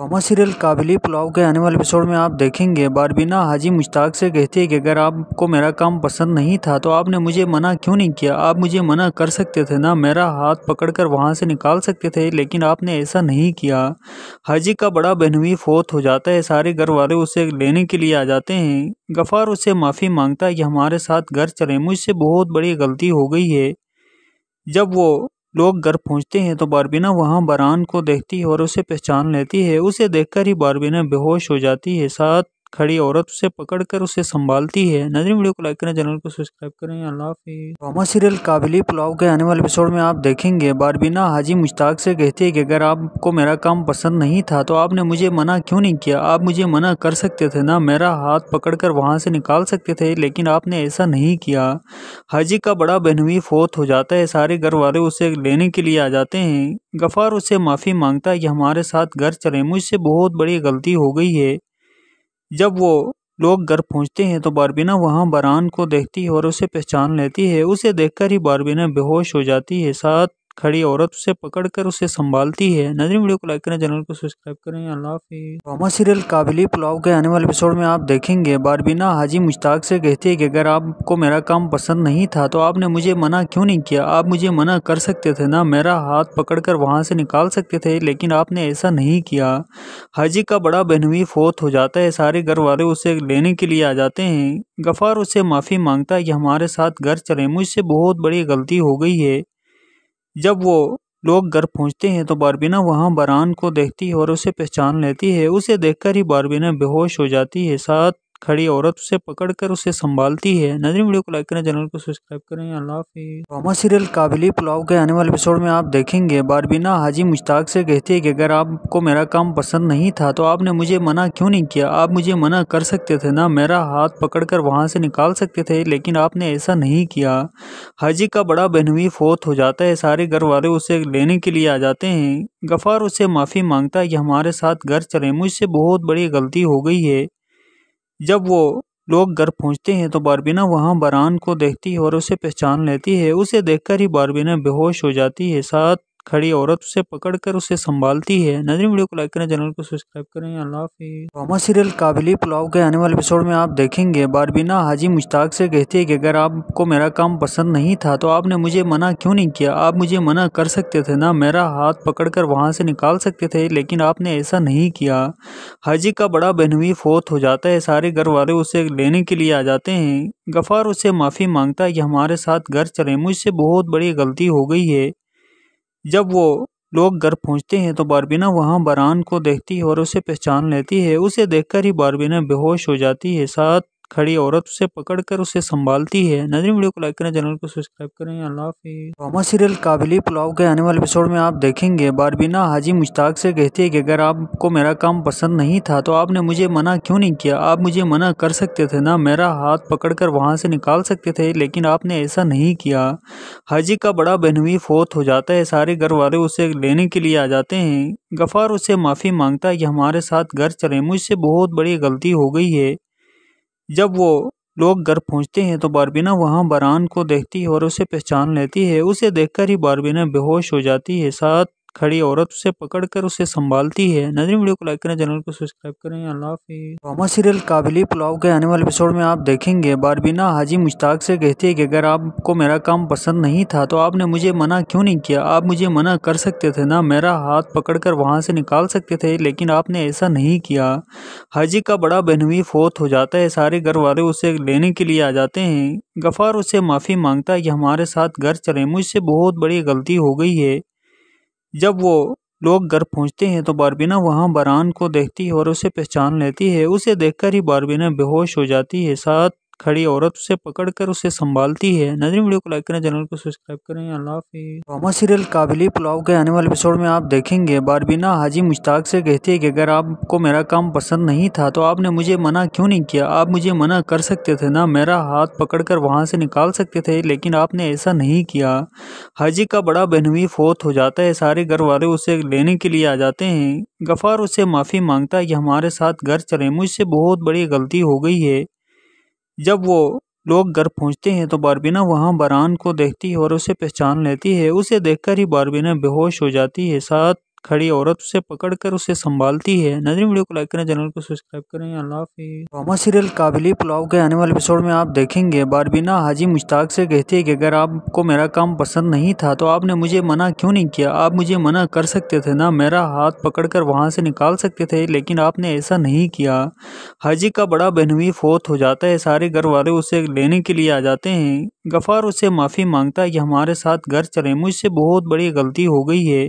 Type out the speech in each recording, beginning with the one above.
drama serial Kabli Pulao के आने वाले एपिसोड में आप देखेंगे बारबीना हाजी मुश्ताक से कहती है कि अगर आपको मेरा काम पसंद नहीं था तो आपने मुझे मना क्यों नहीं किया आप मुझे मना कर सकते थे ना मेरा हाथ पकड़कर वहां से निकाल सकते थे लेकिन आपने ऐसा नहीं किया हाजी का बड़ा बहनवी फोत हो जाता है सारे घर वाले उसे लेने के लिए आ जाते हैं गफ़ार उससे माफ़ी मांगता है कि हमारे साथ घर चले मुझसे बहुत बड़ी गलती हो गई है जब वो लोग घर पहुंचते हैं तो बारबीना वहां बरान को देखती है और उसे पहचान लेती है उसे देखकर ही बारबीना बेहोश हो जाती है साथ खड़ी औरत उसे पकड़कर उसे संभालती है नजरी वीडियो को लाइक करें चैनल को सब्सक्राइब करें अल्लाह ड्रामा सीरियल काबिली पुलाव के आने वाले एपिसोड में आप देखेंगे बारबीना हाजी मुश्ताक से कहती है कि अगर आपको मेरा काम पसंद नहीं था तो आपने मुझे मना क्यों नहीं किया आप मुझे मना कर सकते थे ना मेरा हाथ पकड़ कर वहाँ से निकाल सकते थे लेकिन आपने ऐसा नहीं किया हाजी का बड़ा बेनवी फोत हो जाता है सारे घर वाले उसे लेने के लिए आ जाते हैं गफ़ार उससे माफ़ी मांगता है कि हमारे साथ घर चले मुझसे बहुत बड़ी गलती हो गई है जब वो लोग घर पहुंचते हैं तो बारबीना वहां बरान को देखती है और उसे पहचान लेती है उसे देखकर ही बारबीना बेहोश हो जाती है साथ खड़ी औरत उसे पकड़कर उसे संभालती है नजर वीडियो को लाइक करें चैनल को सब्सक्राइब करें अल्लाह ड्रामा सीरियल काबिली पुलाव के आने वाले एपिसोड में आप देखेंगे बारबीना हाजी मुश्ताक से कहती है कि अगर आपको मेरा काम पसंद नहीं था तो आपने मुझे मना क्यों नहीं किया आप मुझे मना कर सकते थे ना मेरा हाथ पकड़ कर वहाँ से निकाल सकते थे लेकिन आपने ऐसा नहीं किया हाजी का बड़ा बहनवी फोत हो जाता है सारे घर वाले उसे लेने के लिए आ जाते हैं गफ़ार उससे माफ़ी मांगता है कि हमारे साथ घर चले मुझसे बहुत बड़ी गलती हो गई है जब वो लोग घर पहुंचते हैं तो बारबीना वहां बरान को देखती है और उसे पहचान लेती है उसे देखकर ही बारबीना बेहोश हो जाती है साथ खड़ी औरत उसे पकड़कर उसे संभालती है नजरी वीडियो को लाइक करें चैनल को सब्सक्राइब करें अल्लाह ड्रामा सीरियल काबिली पुलाव के आने वाले एपिसोड में आप देखेंगे बारबीना हाजी मुश्ताक से कहती है कि अगर आपको मेरा काम पसंद नहीं था तो आपने मुझे मना क्यों नहीं किया आप मुझे मना कर सकते थे ना मेरा हाथ पकड़ कर वहाँ से निकाल सकते थे लेकिन आपने ऐसा नहीं किया हाजी का बड़ा बेनवी फोत हो जाता है सारे घर वाले उसे लेने के लिए आ जाते हैं गफार उससे माफ़ी मांगता है कि हमारे साथ घर चले मुझसे बहुत बड़ी गलती हो गई है जब वो लोग घर पहुंचते हैं तो बारबीना वहां बरान को देखती है और उसे पहचान लेती है उसे देखकर ही बारबीना बेहोश हो जाती है साथ खड़ी औरत उसे पकड़कर उसे संभालती है नजर वीडियो को लाइक करें चैनल को सब्सक्राइब करें अल्लाह ड्रामा सीरियल काबिली पुलाव के आने वाले एपिसोड में आप देखेंगे बारबीना हाजी मुश्ताक से कहती है कि अगर आपको मेरा काम पसंद नहीं था तो आपने मुझे मना क्यों नहीं किया आप मुझे मना कर सकते थे ना मेरा हाथ पकड़ कर वहाँ से निकाल सकते थे लेकिन आपने ऐसा नहीं किया हाजी का बड़ा बहनवी फोत हो जाता है सारे घर वाले उसे लेने के लिए आ जाते हैं गफ़ार उसे माफ़ी मांगता है कि हमारे साथ घर चले मुझसे बहुत बड़ी गलती हो गई है जब वो लोग घर पहुंचते हैं तो बारबीना वहां बरान को देखती है और उसे पहचान लेती है उसे देखकर ही बारबीना बेहोश हो जाती है साथ खड़ी औरत उसे पकड़कर उसे संभालती है नजरी वीडियो को लाइक करें चैनल को सब्सक्राइब करें अल्लाह ड्रामा सीरियल काबिली पुलाव के आने वाले एपिसोड में आप देखेंगे बारबीना हाजी मुश्ताक से कहती है कि अगर आपको मेरा काम पसंद नहीं था तो आपने मुझे मना क्यों नहीं किया आप मुझे मना कर सकते थे ना मेरा हाथ कर वहाँ से निकाल सकते थे लेकिन आपने ऐसा नहीं किया हाजी का बड़ा बेनवी फोत हो जाता है सारे घर वाले उसे लेने के लिए आ जाते हैं गफ़ार उसे माफ़ी मांगता है कि हमारे साथ घर चले मुझसे बहुत बड़ी गलती हो गई है जब वो लोग घर पहुंचते हैं तो बारबीना वहां बरान को देखती है और उसे पहचान लेती है उसे देखकर ही बारबीना बेहोश हो जाती है साथ खड़ी औरत उसे पकड़कर उसे संभालती है नजर वीडियो को लाइक करें चैनल को सब्सक्राइब करें अल्लाह ड्रामा सीरियल काबिली पुलाव के आने वाले एपिसोड में आप देखेंगे बारबीना हाजी मुश्ताक से कहती है कि अगर आपको मेरा काम पसंद नहीं था तो आपने मुझे मना क्यों नहीं किया आप मुझे मना कर सकते थे ना मेरा हाथ पकड़ कर वहाँ से निकाल सकते थे लेकिन आपने ऐसा नहीं किया हाजी का बड़ा बहनवी फोत हो जाता है सारे घर वाले उसे लेने के लिए आ जाते हैं गफ़ार उससे माफ़ी मांगता है कि हमारे साथ घर चले मुझसे बहुत बड़ी गलती हो गई है जब वो लोग घर पहुंचते हैं तो बारबीना वहां बरान को देखती है और उसे पहचान लेती है उसे देखकर ही बारबीना बेहोश हो जाती है साथ खड़ी औरत उसे पकड़कर उसे संभालती है नजर वीडियो को लाइक करें चैनल को सब्सक्राइब करें अल्लाह ड्रामा सीरियल काबिली पुलाव के आने वाले एपिसोड में आप देखेंगे बारबीना हाजी मुश्ताक से कहती है कि अगर आपको मेरा काम पसंद नहीं था तो आपने मुझे मना क्यों नहीं किया आप मुझे मना कर सकते थे ना मेरा हाथ पकड़ कर वहाँ से निकाल सकते थे लेकिन आपने ऐसा नहीं किया हाजी का बड़ा बेनवी फोत हो जाता है सारे घर वाले उसे लेने के लिए आ जाते हैं गफ़ार उसे माफ़ी मांगता है कि हमारे साथ घर चले मुझसे बहुत बड़ी गलती हो गई है जब वो लोग घर पहुंचते हैं तो बारबीना वहां बरान को देखती है और उसे पहचान लेती है उसे देखकर ही बारबीना बेहोश हो जाती है साथ खड़ी औरत उसे पकड़कर उसे संभालती है नजर वीडियो को लाइक करें चैनल को सब्सक्राइब करें अल्लाह ड्रामा सीरियल काबिली पुलाव के आने वाले एपिसोड में आप देखेंगे बारबीना हाजी मुश्ताक से कहती है कि अगर आपको मेरा काम पसंद नहीं था तो आपने मुझे मना क्यों नहीं किया आप मुझे मना कर सकते थे ना मेरा हाथ पकड़ कर वहाँ से निकाल सकते थे लेकिन आपने ऐसा नहीं किया हाजी का बड़ा बहनवी फोत हो जाता है सारे घर वाले उसे लेने के लिए आ जाते हैं गफ़ार उससे माफ़ी मांगता है कि हमारे साथ घर चले मुझसे बहुत बड़ी गलती हो गई है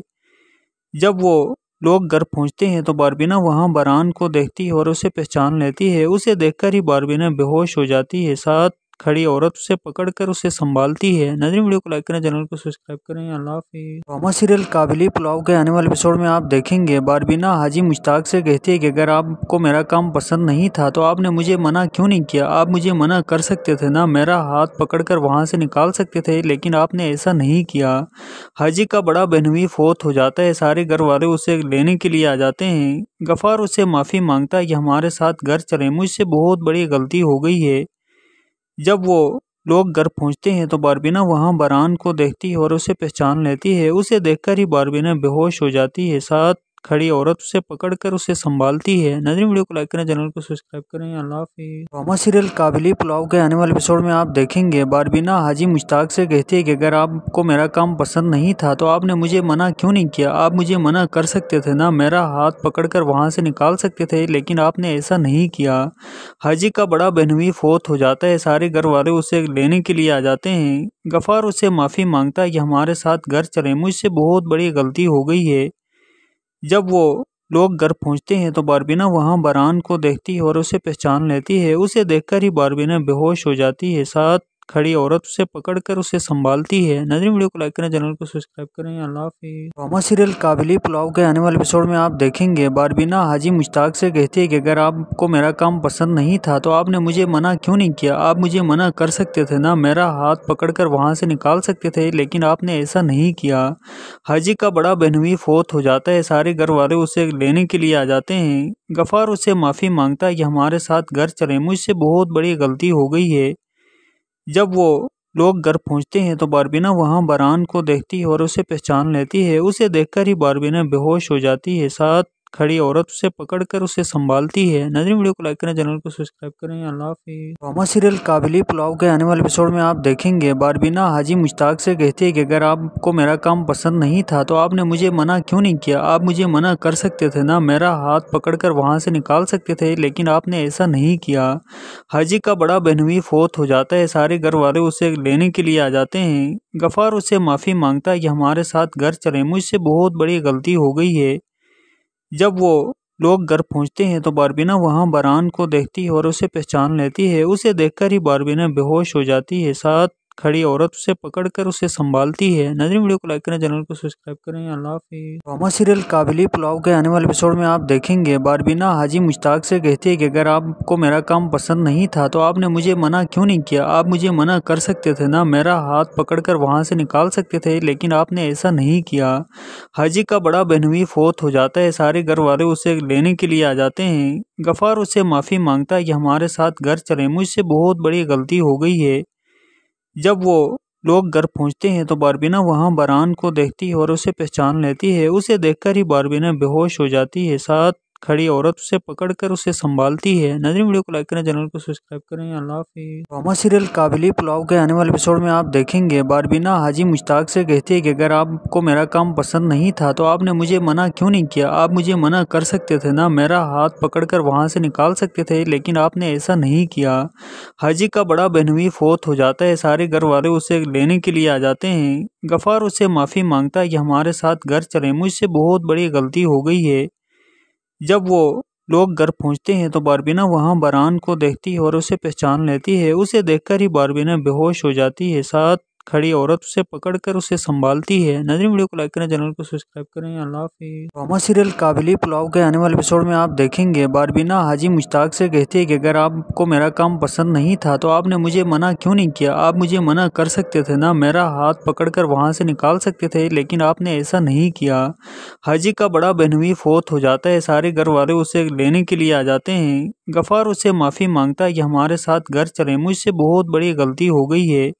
जब वो लोग घर पहुंचते हैं तो बारबीना वहां बरान को देखती है और उसे पहचान लेती है उसे देखकर ही बारबीना बेहोश हो जाती है साथ खड़ी औरत उसे पकड़कर उसे संभालती है नजर वीडियो को लाइक करें चैनल को सब्सक्राइब करें अल्लाह ड्रामा सीरियल काबिली पुलाव के आने वाले एपिसोड में आप देखेंगे बारबीना हाजी मुश्ताक से कहती है कि अगर आपको मेरा काम पसंद नहीं था तो आपने मुझे मना क्यों नहीं किया आप मुझे मना कर सकते थे ना मेरा हाथ पकड़ कर वहाँ से निकाल सकते थे लेकिन आपने ऐसा नहीं किया हाजी का बड़ा बहनवी फोत हो जाता है सारे घर वाले उसे लेने के लिए आ जाते हैं गफ़ार उसे माफ़ी मांगता है कि हमारे साथ घर चले मुझसे बहुत बड़ी गलती हो गई है जब वो लोग घर पहुंचते हैं तो बारबीना वहां बरान को देखती है और उसे पहचान लेती है उसे देखकर ही बारबीना बेहोश हो जाती है साथ खड़ी औरत उसे पकड़कर उसे संभालती है नजर वीडियो को लाइक करें चैनल को सब्सक्राइब करें अल्लाह ड्रामा सीरियल काबिली पुलाव के आने वाले एपिसोड में आप देखेंगे बारबीना हाजी मुश्ताक से कहती है कि अगर आपको मेरा काम पसंद नहीं था तो आपने मुझे मना क्यों नहीं किया आप मुझे मना कर सकते थे ना मेरा हाथ पकड़ कर वहाँ से निकाल सकते थे लेकिन आपने ऐसा नहीं किया हाजी का बड़ा बहनवी फोत हो जाता है सारे घर वाले उसे लेने के लिए आ जाते हैं गफ़ार उससे माफ़ी मांगता है कि हमारे साथ घर चले मुझसे बहुत बड़ी गलती हो गई है जब वो लोग घर पहुंचते हैं तो बारबीना वहां बरान को देखती है और उसे पहचान लेती है उसे देखकर ही बारबीना बेहोश हो जाती है साथ खड़ी औरत उसे पकड़कर उसे संभालती है नजर वीडियो को लाइक करें चैनल को सब्सक्राइब करें अल्लाह ड्रामा सीरियल काबिली पुलाव के आने वाले एपिसोड में आप देखेंगे बारबीना हाजी मुश्ताक से कहती है कि अगर आपको मेरा काम पसंद नहीं था तो आपने मुझे मना क्यों नहीं किया आप मुझे मना कर सकते थे ना मेरा हाथ पकड़ कर वहाँ से निकाल सकते थे लेकिन आपने ऐसा नहीं किया हाजी का बड़ा बहनवी फोत हो जाता है सारे घर वाले उसे लेने के लिए आ जाते हैं गफ़ार उसे माफ़ी मांगता है कि हमारे साथ घर चले मुझसे बहुत बड़ी गलती हो गई है जब वो लोग घर पहुंचते हैं तो बारबीना वहां बरान को देखती है और उसे पहचान लेती है उसे देखकर ही बारबीना बेहोश हो जाती है साथ खड़ी औरत उसे पकड़कर उसे संभालती है नजरी वीडियो को लाइक करें चैनल को सब्सक्राइब करें अल्लाह ड्रामा सीरियल काबिली पुलाव के आने वाले एपिसोड में आप देखेंगे बारबीना हाजी मुश्ताक से कहती है कि अगर आपको मेरा काम पसंद नहीं था तो आपने मुझे मना क्यों नहीं किया आप मुझे मना कर सकते थे ना मेरा हाथ पकड़ कर वहाँ से निकाल सकते थे लेकिन आपने ऐसा नहीं किया हाजी का बड़ा बहनवी फोत हो जाता है सारे घर वाले उसे लेने के लिए आ जाते हैं गफ़ार उससे माफ़ी मांगता है कि हमारे साथ घर चले मुझसे बहुत बड़ी गलती हो गई है जब वो लोग घर पहुंचते हैं तो बारबीना वहां बरान को देखती है और उसे पहचान लेती है उसे देखकर ही बारबीना बेहोश हो जाती है साथ खड़ी औरत उसे पकड़कर उसे संभालती है नजर वीडियो को लाइक करें चैनल को सब्सक्राइब करें अल्लाह ड्रामा सीरियल काबिली पुलाव के आने वाले एपिसोड में आप देखेंगे बारबीना हाजी मुश्ताक से कहती है कि अगर आपको मेरा काम पसंद नहीं था तो आपने मुझे मना क्यों नहीं किया आप मुझे मना कर सकते थे ना मेरा हाथ पकड़ कर वहाँ से निकाल सकते थे लेकिन आपने ऐसा नहीं किया हाजी का बड़ा बहनवी फोत हो जाता है सारे घर वाले उसे लेने के लिए आ जाते हैं गफ़ार उससे माफ़ी मांगता है कि हमारे साथ घर चले मुझसे बहुत बड़ी गलती हो गई है जब वो लोग घर पहुंचते हैं तो बारबीना वहां बरान को देखती है और उसे पहचान लेती है उसे देखकर ही बारबीना बेहोश हो जाती है साथ खड़ी औरत उसे पकड़कर उसे संभालती है नजरी वीडियो को लाइक करें चैनल को सब्सक्राइब करें अल्लाह ड्रामा सीरियल काबिली पुलाव के आने वाले एपिसोड में आप देखेंगे बारबीना हाजी मुश्ताक से कहती है कि अगर आपको मेरा काम पसंद नहीं था तो आपने मुझे मना क्यों नहीं किया आप मुझे मना कर सकते थे ना मेरा हाथ कर वहाँ से निकाल सकते थे लेकिन आपने ऐसा नहीं किया हाजी का बड़ा बेनवी फोत हो जाता है सारे घर वाले उसे लेने के लिए आ जाते हैं गफ़ार उससे माफ़ी मांगता है कि हमारे साथ घर चले मुझसे बहुत बड़ी गलती हो गई है जब वो लोग घर पहुंचते हैं तो बारबीना वहां बरान को देखती है और उसे पहचान लेती है उसे देखकर ही बारबीना बेहोश हो जाती है साथ खड़ी औरत उसे पकड़कर उसे संभालती है नजर वीडियो को लाइक करें चैनल को सब्सक्राइब करें अल्लाह ड्रामा सीरियल काबिली पुलाव के आने वाले एपिसोड में आप देखेंगे बारबीना हाजी मुश्ताक से कहती है कि अगर आपको मेरा काम पसंद नहीं था तो आपने मुझे मना क्यों नहीं किया आप मुझे मना कर सकते थे ना मेरा हाथ पकड़ कर वहाँ से निकाल सकते थे लेकिन आपने ऐसा नहीं किया हाजी का बड़ा बहनवी फोत हो जाता है सारे घर वाले उसे लेने के लिए आ जाते हैं गफ़ार उसे माफ़ी मांगता है कि हमारे साथ घर चले मुझसे बहुत बड़ी गलती हो गई है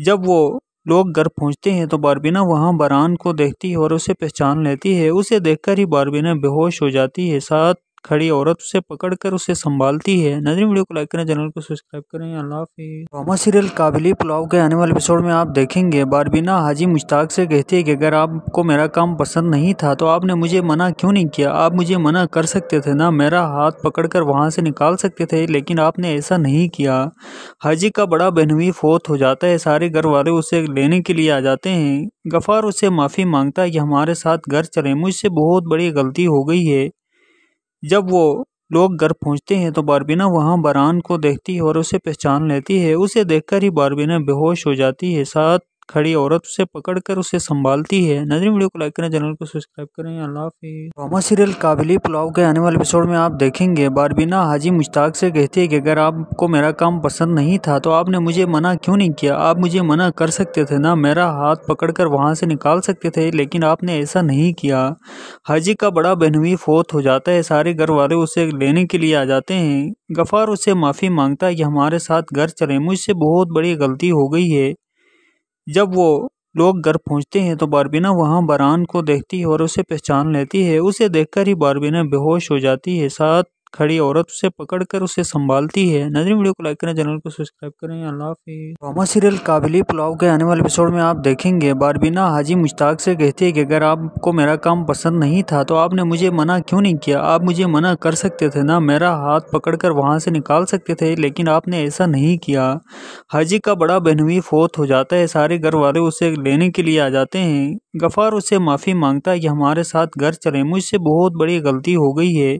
जब वो लोग घर पहुंचते हैं तो बारबीना वहां बरान को देखती है और उसे पहचान लेती है उसे देखकर ही बारबीना बेहोश हो जाती है साथ खड़ी औरत उसे पकड़कर उसे संभालती है नजरी वीडियो को लाइक करें चैनल को सब्सक्राइब करें अल्लाह ड्रामा सीरियल काबिली पुलाव के आने वाले एपिसोड में आप देखेंगे बारबीना हाजी मुश्ताक से कहती है कि अगर आपको मेरा काम पसंद नहीं था तो आपने मुझे मना क्यों नहीं किया आप मुझे मना कर सकते थे ना मेरा हाथ पकड़ कर वहाँ से निकाल सकते थे लेकिन आपने ऐसा नहीं किया हाजी का बड़ा बेनवी फोत हो जाता है सारे घर वाले उसे लेने के लिए आ जाते हैं गफ़ार उसे माफ़ी मांगता है कि हमारे साथ घर चले मुझसे बहुत बड़ी गलती हो गई है जब वो लोग घर पहुंचते हैं तो बारबीना वहां बरान को देखती है और उसे पहचान लेती है उसे देखकर ही बारबीना बेहोश हो जाती है साथ खड़ी औरत उसे पकड़कर उसे संभालती है नजर वीडियो को लाइक करें चैनल को सब्सक्राइब करें अल्लाह हाफिज ड्रामा सीरियल काबिली पुलाव के आने वाले एपिसोड में आप देखेंगे बारबीना हाजी मुश्ताक से कहती है कि अगर आपको मेरा काम पसंद नहीं था तो आपने मुझे मना क्यों नहीं किया आप मुझे मना कर सकते थे ना मेरा हाथ पकड़ कर वहाँ से निकाल सकते थे लेकिन आपने ऐसा नहीं किया हाजी का बड़ा बहनवी फोत हो जाता है सारे घर वाले उसे लेने के लिए आ जाते हैं गफ़ार उससे माफ़ी मांगता है कि हमारे साथ घर चले मुझसे बहुत बड़ी गलती हो गई है जब वो लोग घर पहुंचते हैं तो बारबीना वहां बरान को देखती है और उसे पहचान लेती है उसे देखकर ही बारबीना बेहोश हो जाती है साथ खड़ी औरत उसे पकड़कर उसे संभालती है नजर वीडियो को लाइक करें चैनल को सब्सक्राइब करें अल्लाह ड्रामा सीरियल काबिली पुलाव के आने वाले एपिसोड में आप देखेंगे बारबीना हाजी मुश्ताक से कहती है कि अगर आपको मेरा काम पसंद नहीं था तो आपने मुझे मना क्यों नहीं किया आप मुझे मना कर सकते थे ना मेरा हाथ पकड़ कर वहाँ से निकाल सकते थे लेकिन आपने ऐसा नहीं किया हाजी का बड़ा बेनवी फोत हो जाता है सारे घर वाले उसे लेने के लिए आ जाते हैं गफ़ार उसे माफ़ी मांगता है कि हमारे साथ घर चले मुझसे बहुत बड़ी गलती हो गई है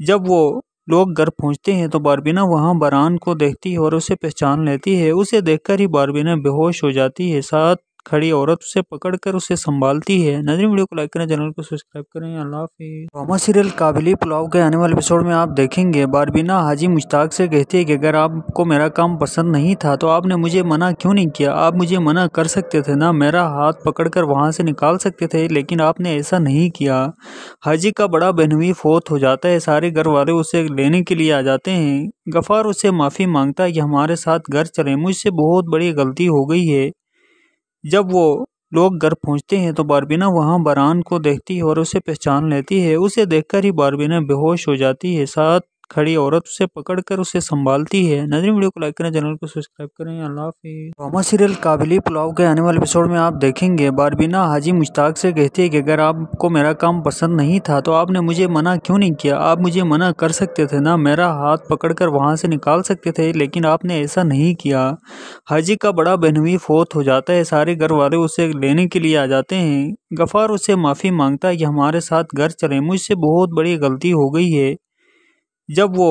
जब वो लोग घर पहुंचते हैं तो बारबीना वहां बरान को देखती है और उसे पहचान लेती है उसे देखकर ही बारबीना बेहोश हो जाती है साथ खड़ी औरत उसे पकड़कर उसे संभालती है नजर वीडियो को लाइक करें चैनल को सब्सक्राइब करें अल्लाह ड्रामा सीरियल काबिली पुलाव के आने वाले एपिसोड में आप देखेंगे बारबीना हाजी मुश्ताक से कहती है कि अगर आपको मेरा काम पसंद नहीं था तो आपने मुझे मना क्यों नहीं किया आप मुझे मना कर सकते थे ना मेरा हाथ पकड़ कर वहाँ से निकाल सकते थे लेकिन आपने ऐसा नहीं किया हाजी का बड़ा बहनवी फोत हो जाता है सारे घर वाले उसे लेने के लिए आ जाते हैं गफ़ार उससे माफ़ी मांगता है कि हमारे साथ घर चले मुझसे बहुत बड़ी गलती हो गई है जब वो लोग घर पहुंचते हैं तो बारबीना वहां बरान को देखती है और उसे पहचान लेती है उसे देखकर ही बारबीना बेहोश हो जाती है साथ खड़ी औरत उसे पकड़कर उसे संभालती है नजर वीडियो को लाइक करें चैनल को सब्सक्राइब करें अल्लाह ड्रामा सीरियल काबिली पुलाव के आने वाले एपिसोड में आप देखेंगे बारबीना हाजी मुश्ताक से कहती है कि अगर आपको मेरा काम पसंद नहीं था तो आपने मुझे मना क्यों नहीं किया आप मुझे मना कर सकते थे ना मेरा हाथ पकड़ कर वहाँ से निकाल सकते थे लेकिन आपने ऐसा नहीं किया हाजी का बड़ा बहनवी फोत हो जाता है सारे घर वाले उसे लेने के लिए आ जाते हैं गफ़ार उसे माफ़ी मांगता है कि हमारे साथ घर चले मुझसे बहुत बड़ी गलती हो गई है जब वो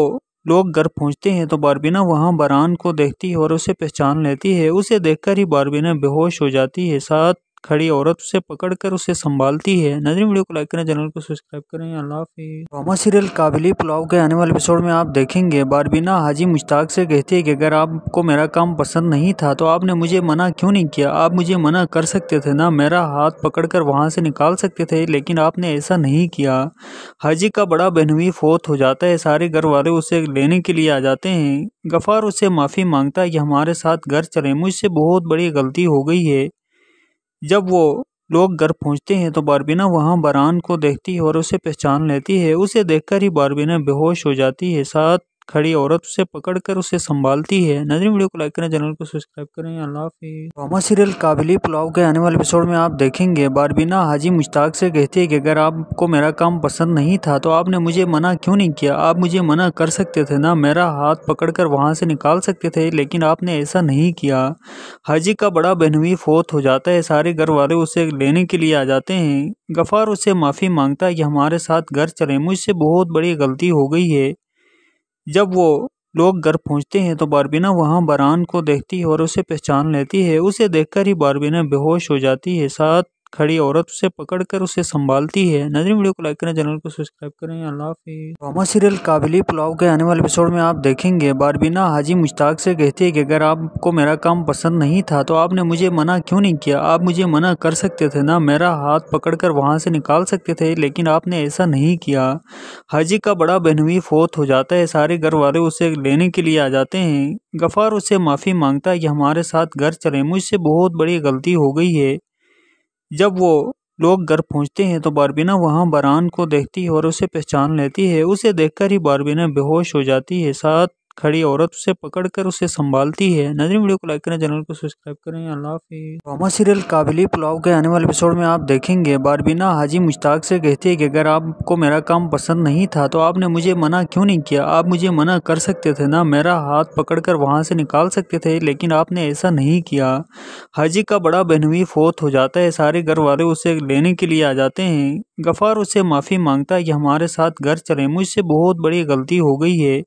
लोग घर पहुंचते हैं तो बारबीना वहां बरान को देखती है और उसे पहचान लेती है उसे देखकर ही बारबीना बेहोश हो जाती है साथ खड़ी औरत उसे पकड़कर उसे संभालती है नजरी वीडियो को लाइक करें चैनल को सब्सक्राइब करें अल्लाह ड्रामा सीरियल काबिली पुलाव के आने वाले एपिसोड में आप देखेंगे बारबीना हाजी मुश्ताक से कहती है कि अगर आपको मेरा काम पसंद नहीं था तो आपने मुझे मना क्यों नहीं किया आप मुझे मना कर सकते थे ना मेरा हाथ पकड़ कर वहाँ से निकाल सकते थे लेकिन आपने ऐसा नहीं किया हाजी का बड़ा बहनवी फोत हो जाता है सारे घर वाले उसे लेने के लिए आ जाते हैं गफ़ार उससे माफ़ी मांगता है कि हमारे साथ घर चले मुझसे बहुत बड़ी गलती हो गई है जब वो लोग घर पहुंचते हैं तो बारबीना वहां बरान को देखती है और उसे पहचान लेती है उसे देखकर ही बारबीना बेहोश हो जाती है साथ खड़ी औरत उसे पकड़कर उसे संभालती है नजर वीडियो को लाइक करें चैनल को सब्सक्राइब करें अल्लाह ड्रामा सीरियल काबिली पुलाव के आने वाले एपिसोड में आप देखेंगे बारबीना हाजी मुश्ताक से कहती है कि अगर आपको मेरा काम पसंद नहीं था तो आपने मुझे मना क्यों नहीं किया आप मुझे मना कर सकते थे ना मेरा हाथ पकड़ कर वहाँ से निकाल सकते थे लेकिन आपने ऐसा नहीं किया हाजी का बड़ा बहनवी फोत हो जाता है सारे घर वाले उसे लेने के लिए आ जाते हैं गफ़ार उससे माफ़ी मांगता है कि हमारे साथ घर चले मुझसे बहुत बड़ी गलती हो गई है जब वो लोग घर पहुंचते हैं तो बारबीना वहां बरान को देखती है और उसे पहचान लेती है उसे देखकर ही बारबीना बेहोश हो जाती है साथ खड़ी औरत उसे पकड़कर उसे संभालती है नजरी वीडियो को लाइक करें चैनल को सब्सक्राइब करें अल्लाह ड्रामा सीरियल काबिली पुलाव के आने वाले एपिसोड में आप देखेंगे बारबीना हाजी मुश्ताक से कहती है कि अगर आपको मेरा काम पसंद नहीं था तो आपने मुझे मना क्यों नहीं किया आप मुझे मना कर सकते थे ना मेरा हाथ पकड़ कर वहाँ से निकाल सकते थे लेकिन आपने ऐसा नहीं किया हाजी का बड़ा बेनवी फोत हो जाता है सारे घर वाले उसे लेने के लिए आ जाते हैं गफार उससे माफ़ी मांगता है कि हमारे साथ घर चले मुझसे बहुत बड़ी गलती हो गई है जब वो लोग घर पहुंचते हैं तो बारबीना वहां बरान को देखती है और उसे पहचान लेती है उसे देखकर ही बारबीना बेहोश हो जाती है साथ खड़ी औरत उसे पकड़कर उसे संभालती है नजर वीडियो को लाइक करें चैनल को सब्सक्राइब करें अल्लाह ड्रामा सीरियल काबिली पुलाव के आने वाले एपिसोड में आप देखेंगे बारबीना हाजी मुश्ताक से कहती है कि अगर आपको मेरा काम पसंद नहीं था तो आपने मुझे मना क्यों नहीं किया आप मुझे मना कर सकते थे ना मेरा हाथ पकड़ कर वहाँ से निकाल सकते थे लेकिन आपने ऐसा नहीं किया हाजी का बड़ा बहनवी फोत हो जाता है सारे घर वाले उसे लेने के लिए आ जाते हैं गफ़ार उसे माफ़ी मांगता है कि हमारे साथ घर चले मुझसे बहुत बड़ी गलती हो गई है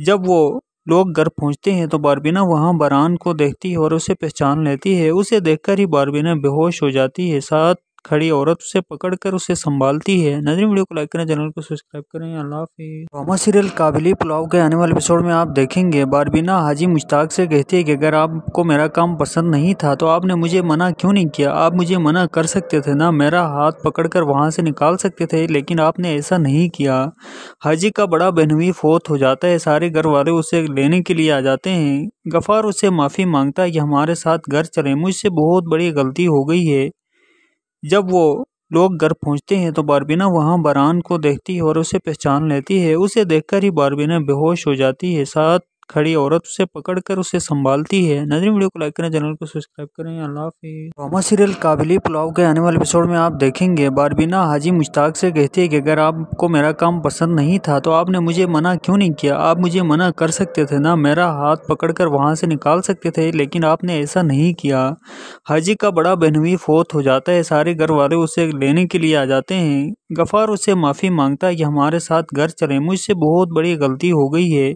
जब वो लोग घर पहुंचते हैं तो बारबीना वहां बरान को देखती है और उसे पहचान लेती है उसे देखकर ही बारबीना बेहोश हो जाती है साथ खड़ी औरत उसे पकड़कर उसे संभालती है नजरी वीडियो को लाइक करें चैनल को सब्सक्राइब करें अल्लाह ड्रामा सीरियल काबिली पुलाव के आने वाले एपिसोड में आप देखेंगे बारबीना हाजी मुश्ताक से कहती है कि अगर आपको मेरा काम पसंद नहीं था तो आपने मुझे मना क्यों नहीं किया आप मुझे मना कर सकते थे ना मेरा हाथ पकड़ कर वहाँ से निकाल सकते थे लेकिन आपने ऐसा नहीं किया हाजी का बड़ा बेनवी फोत हो जाता है सारे घर वाले उसे लेने के लिए आ जाते हैं गफ़ार उसे माफ़ी मांगता है कि हमारे साथ घर चले मुझसे बहुत बड़ी गलती हो गई है जब वो लोग घर पहुंचते हैं तो बारबीना वहां बरान को देखती है और उसे पहचान लेती है उसे देखकर ही बारबीना बेहोश हो जाती है साथ खड़ी औरत उसे पकड़कर उसे संभालती है नजर वीडियो को लाइक करें चैनल को सब्सक्राइब करें अल्लाह ड्रामा सीरियल काबिली पुलाव के आने वाले एपिसोड में आप देखेंगे बारबीना हाजी मुश्ताक से कहती है कि अगर आपको मेरा काम पसंद नहीं था तो आपने मुझे मना क्यों नहीं किया आप मुझे मना कर सकते थे ना मेरा हाथ पकड़ कर वहाँ से निकाल सकते थे लेकिन आपने ऐसा नहीं किया हाजी का बड़ा बहनवी फोत हो जाता है सारे घर वाले उसे लेने के लिए आ जाते हैं गफ़ार उससे माफ़ी मांगता है कि हमारे साथ घर चले मुझसे बहुत बड़ी गलती हो गई है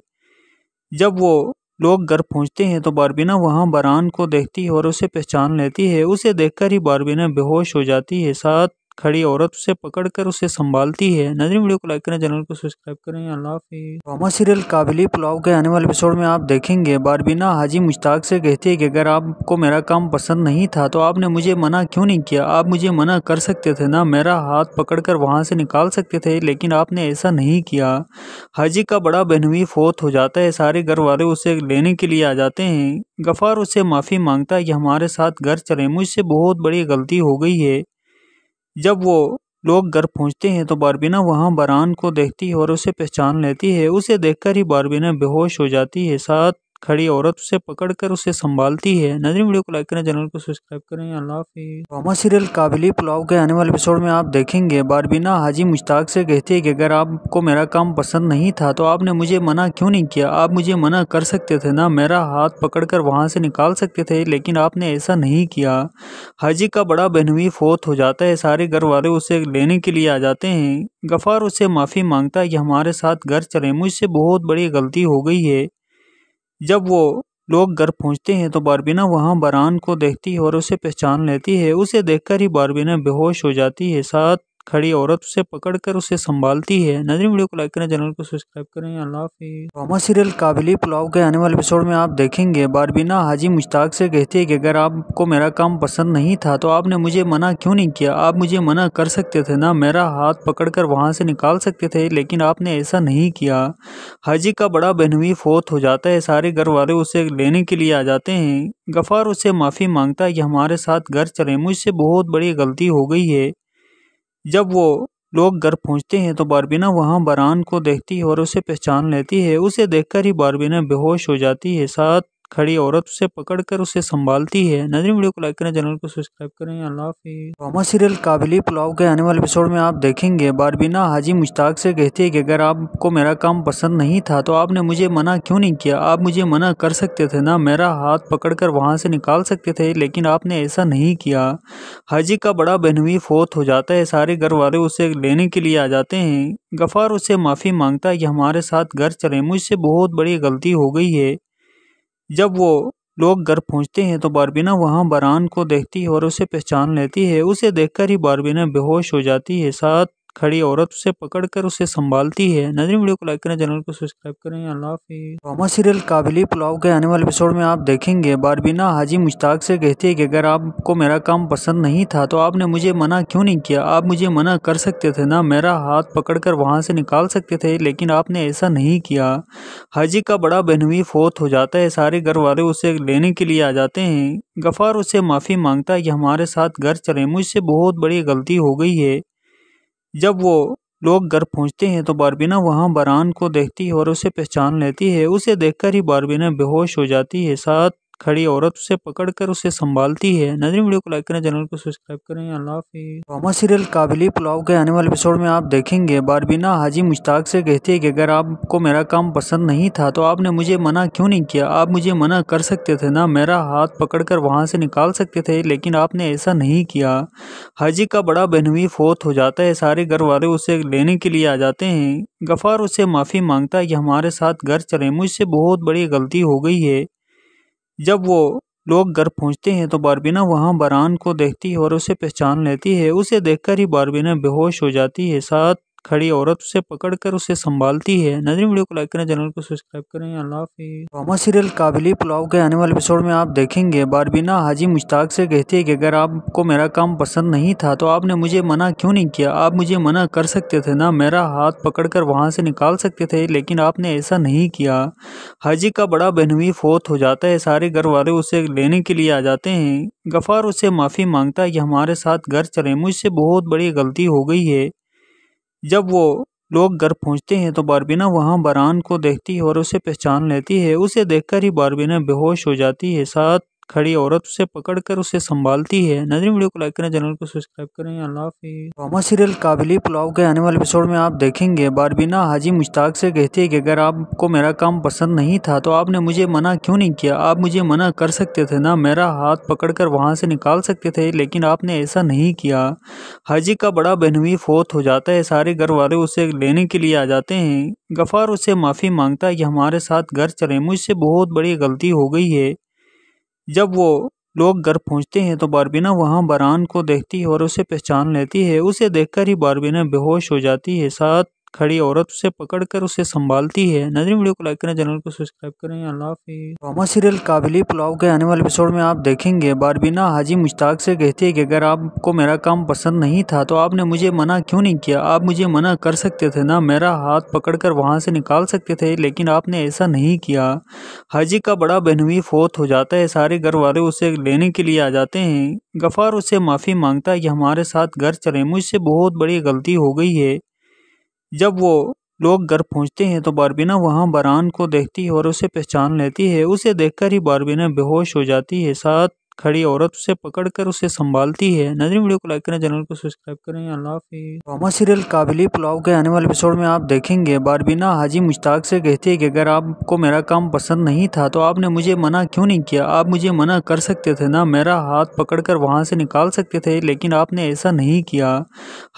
जब वो लोग घर पहुंचते हैं तो बारबीना वहां बरान को देखती है और उसे पहचान लेती है उसे देखकर ही बारबीना बेहोश हो जाती है साथ खड़ी औरत उसे पकड़कर उसे संभालती है नजर वीडियो को लाइक करें चैनल को सब्सक्राइब करें अल्लाह ड्रामा सीरियल काबिली पुलाव के आने वाले एपिसोड में आप देखेंगे बारबीना हाजी मुश्ताक से कहती है कि अगर आपको मेरा काम पसंद नहीं था तो आपने मुझे मना क्यों नहीं किया आप मुझे मना कर सकते थे ना मेरा हाथ पकड़ कर वहाँ से निकाल सकते थे लेकिन आपने ऐसा नहीं किया हाजी का बड़ा बेनवी फोत हो जाता है सारे घर वाले उसे लेने के लिए आ जाते हैं गफ़ार उसे माफ़ी मांगता है कि हमारे साथ घर चले मुझसे बहुत बड़ी गलती हो गई है जब वो लोग घर पहुंचते हैं तो बारबीना वहां बरान को देखती है और उसे पहचान लेती है उसे देखकर ही बारबीना बेहोश हो जाती है साथ खड़ी औरत उसे पकड़कर उसे संभालती है नजर वीडियो को लाइक करें चैनल को सब्सक्राइब करें अल्लाह ड्रामा सीरियल काबिली पुलाव के आने वाले एपिसोड में आप देखेंगे बारबीना हाजी मुश्ताक से कहती है कि अगर आपको मेरा काम पसंद नहीं था तो आपने मुझे मना क्यों नहीं किया आप मुझे मना कर सकते थे ना मेरा हाथ पकड़ कर वहाँ से निकाल सकते थे लेकिन आपने ऐसा नहीं किया हाजी का बड़ा बहनवी फोत हो जाता है सारे घर वाले उसे लेने के लिए आ जाते हैं गफ़ार उससे माफ़ी मांगता है कि हमारे साथ घर चले मुझसे बहुत बड़ी गलती हो गई है जब वो लोग घर पहुंचते हैं तो बारबीना वहां बरान को देखती है और उसे पहचान लेती है उसे देखकर ही बारबीना बेहोश हो जाती है साथ खड़ी औरत उसे पकड़कर उसे संभालती है नजरी वीडियो को लाइक करें चैनल को सब्सक्राइब करें अल्लाह ड्रामा सीरियल काबिली पुलाव के आने वाले एपिसोड में आप देखेंगे बारबीना हाजी मुश्ताक से कहती है कि अगर आपको मेरा काम पसंद नहीं था तो आपने मुझे मना क्यों नहीं किया आप मुझे मना कर सकते थे ना मेरा हाथ पकड़ कर वहाँ से निकाल सकते थे लेकिन आपने ऐसा नहीं किया हाजी का बड़ा बहनवी फोत हो जाता है सारे घर वाले उसे लेने के लिए आ जाते हैं गफ़ार उसे माफ़ी मांगता है कि हमारे साथ घर चले मुझसे बहुत बड़ी गलती हो गई है जब वो लोग घर पहुंचते हैं तो बारबीना वहां बरान को देखती है और उसे पहचान लेती है उसे देखकर ही बारबीना बेहोश हो जाती है साथ खड़ी औरत उसे पकड़कर उसे संभालती है नजरी वीडियो को लाइक करें चैनल को सब्सक्राइब करें अल्लाह ड्रामा सीरियल काबिली पुलाव के आने वाले एपिसोड में आप देखेंगे बारबीना हाजी मुश्ताक से कहती है कि अगर आपको मेरा काम पसंद नहीं था तो आपने मुझे मना क्यों नहीं किया आप मुझे मना कर सकते थे ना मेरा हाथ पकड़ कर वहाँ से निकाल सकते थे लेकिन आपने ऐसा नहीं किया हाजी का बड़ा बहनवी फोत हो जाता है सारे घर वाले उसे लेने के लिए आ जाते हैं गफ़ार उससे माफ़ी मांगता है कि हमारे साथ घर चले मुझसे बहुत बड़ी गलती हो गई है जब वो लोग घर पहुंचते हैं तो बारबीना वहां बरान को देखती है और उसे पहचान लेती है उसे देखकर ही बारबीना बेहोश हो जाती है साथ खड़ी औरत उसे पकड़कर उसे संभालती है नजर वीडियो को लाइक करें चैनल को सब्सक्राइब करें अल्लाह ड्रामा सीरियल काबिली पुलाव के आने वाले एपिसोड में आप देखेंगे बारबीना हाजी मुश्ताक से कहती है कि अगर आपको मेरा काम पसंद नहीं था तो आपने मुझे मना क्यों नहीं किया आप मुझे मना कर सकते थे ना मेरा हाथ पकड़ कर वहाँ से निकाल सकते थे लेकिन आपने ऐसा नहीं किया हाजी का बड़ा बहनवी फोत हो जाता है सारे घर वाले उसे लेने के लिए आ जाते हैं गफ़ार उसे माफ़ी मांगता है कि हमारे साथ घर चले मुझसे बहुत बड़ी गलती हो गई है जब वो लोग घर पहुंचते हैं तो बारबीना वहां बरान को देखती है और उसे पहचान लेती है उसे देखकर ही बारबीना बेहोश हो जाती है साथ खड़ी औरत उसे पकड़कर उसे संभालती है नजरी वीडियो को लाइक करें चैनल को सब्सक्राइब करें अल्लाह ड्रामा सीरियल काबिली पुलाव के आने वाले एपिसोड में आप देखेंगे बारबीना हाजी मुश्ताक से कहती है कि अगर आपको मेरा काम पसंद नहीं था तो आपने मुझे मना क्यों नहीं किया आप मुझे मना कर सकते थे ना मेरा हाथ पकड़ कर वहाँ से निकाल सकते थे लेकिन आपने ऐसा नहीं किया हाजी का बड़ा बहनवी फोत हो जाता है सारे घर वाले उसे लेने के लिए आ जाते हैं गफ़ार उसे माफ़ी मांगता है कि हमारे साथ घर चले मुझसे बहुत बड़ी गलती हो गई है जब वो लोग घर पहुंचते हैं तो बारबीना वहां बरान को देखती है और उसे पहचान लेती है उसे देखकर ही बारबीना बेहोश हो जाती है साथ खड़ी औरत उसे पकड़कर उसे संभालती है नजर वीडियो को लाइक करें चैनल को सब्सक्राइब करें अल्लाह ड्रामा सीरियल काबिली पुलाव के आने वाले एपिसोड में आप देखेंगे बारबीना हाजी मुश्ताक से कहती है कि अगर आपको मेरा काम पसंद नहीं था तो आपने मुझे मना क्यों नहीं किया आप मुझे मना कर सकते थे ना मेरा हाथ पकड़ कर वहाँ से निकाल सकते थे लेकिन आपने ऐसा नहीं किया हाजी का बड़ा बहनवी फोत हो जाता है सारे घर वाले उसे लेने के लिए आ जाते हैं गफ़ार उसे माफ़ी मांगता है कि हमारे साथ घर चले मुझसे बहुत बड़ी गलती हो गई है जब वो लोग घर पहुंचते हैं तो बारबीना वहां बरान को देखती है और उसे पहचान लेती है उसे देखकर ही बारबीना बेहोश हो जाती है साथ खड़ी औरत उसे पकड़कर उसे संभालती है नजरी वीडियो को लाइक करें चैनल को सब्सक्राइब करें अल्लाह ड्रामा सीरियल काबिली पुलाव के आने वाले एपिसोड में आप देखेंगे बारबीना हाजी मुश्ताक से कहती है कि अगर आपको मेरा काम पसंद नहीं था तो आपने मुझे मना क्यों नहीं किया आप मुझे मना कर सकते थे ना मेरा हाथ कर वहाँ से निकाल सकते थे लेकिन आपने ऐसा नहीं किया हाजी का बड़ा बेनवी फोत हो जाता है सारे घर वाले उसे लेने के लिए आ जाते हैं गफ़ार उससे माफ़ी मांगता है कि हमारे साथ घर चले मुझसे बहुत बड़ी गलती हो गई है जब वो लोग घर पहुंचते हैं तो बारबीना वहां बरान को देखती है और उसे पहचान लेती है उसे देखकर ही बारबीना बेहोश हो जाती है साथ खड़ी औरत उसे पकड़कर उसे संभालती है नजर वीडियो को लाइक करें चैनल को सब्सक्राइब करें अल्लाह ड्रामा सीरियल काबिली पुलाव के आने वाले एपिसोड में आप देखेंगे बारबीना हाजी मुश्ताक से कहती है कि अगर आपको मेरा काम पसंद नहीं था तो आपने मुझे मना क्यों नहीं किया आप मुझे मना कर सकते थे ना मेरा हाथ पकड़ कर वहाँ से निकाल सकते थे लेकिन आपने ऐसा नहीं किया हाजी का बड़ा बहनवी फोत हो जाता है सारे घर वाले उसे लेने के लिए आ जाते हैं गफ़ार उसे माफ़ी मांगता है कि हमारे साथ घर चले मुझसे बहुत बड़ी गलती हो गई है जब वो लोग घर पहुंचते हैं तो बारबीना वहां बरान को देखती है और उसे पहचान लेती है उसे देखकर ही बारबीना बेहोश हो जाती है साथ खड़ी औरत उसे पकड़कर उसे संभालती है नजर वीडियो को लाइक करें चैनल को सब्सक्राइब करें अल्लाह ड्रामा सीरियल काबिली पुलाव के आने वाले एपिसोड में आप देखेंगे बारबीना हाजी मुश्ताक से कहती है कि अगर आपको मेरा काम पसंद नहीं था तो आपने मुझे मना क्यों नहीं किया आप मुझे मना कर सकते थे ना मेरा हाथ पकड़ कर वहाँ से निकाल सकते थे लेकिन आपने ऐसा नहीं किया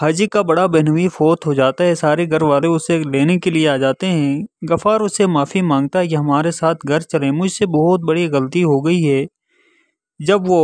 हाजी का बड़ा बेनवी फोत हो जाता है सारे घर वाले उसे लेने के लिए आ जाते हैं गफ़ार उसे माफ़ी मांगता है कि हमारे साथ घर चले मुझसे बहुत बड़ी गलती हो गई है जब वो